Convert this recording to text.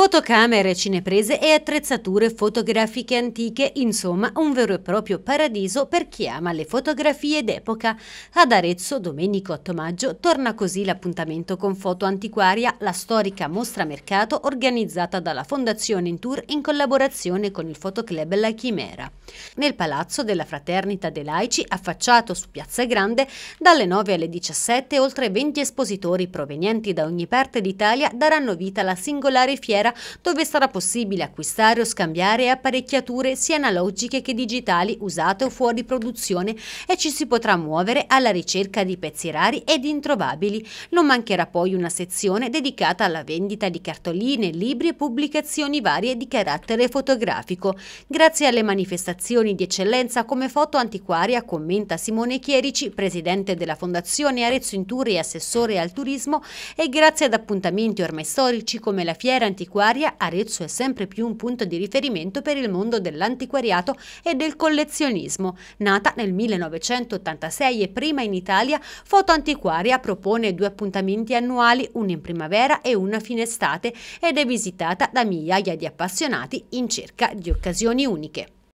Fotocamere, cineprese e attrezzature fotografiche antiche, insomma un vero e proprio paradiso per chi ama le fotografie d'epoca. Ad Arezzo, domenico 8 maggio, torna così l'appuntamento con Foto Antiquaria, la storica mostra mercato organizzata dalla Fondazione in Tour in collaborazione con il Fotoclub La Chimera. Nel Palazzo della Fraternita dei Laici, affacciato su Piazza Grande, dalle 9 alle 17 oltre 20 espositori provenienti da ogni parte d'Italia daranno vita alla singolare fiera fiera dove sarà possibile acquistare o scambiare apparecchiature sia analogiche che digitali usate o fuori produzione e ci si potrà muovere alla ricerca di pezzi rari ed introvabili. Non mancherà poi una sezione dedicata alla vendita di cartoline, libri e pubblicazioni varie di carattere fotografico. Grazie alle manifestazioni di eccellenza come foto antiquaria, commenta Simone Chierici, presidente della Fondazione Arezzo in e assessore al turismo, e grazie ad appuntamenti ormai storici come la Fiera Antiquaria antiquaria, Arezzo è sempre più un punto di riferimento per il mondo dell'antiquariato e del collezionismo. Nata nel 1986 e prima in Italia, Foto Antiquaria propone due appuntamenti annuali, uno in primavera e uno a fine estate, ed è visitata da migliaia di appassionati in cerca di occasioni uniche.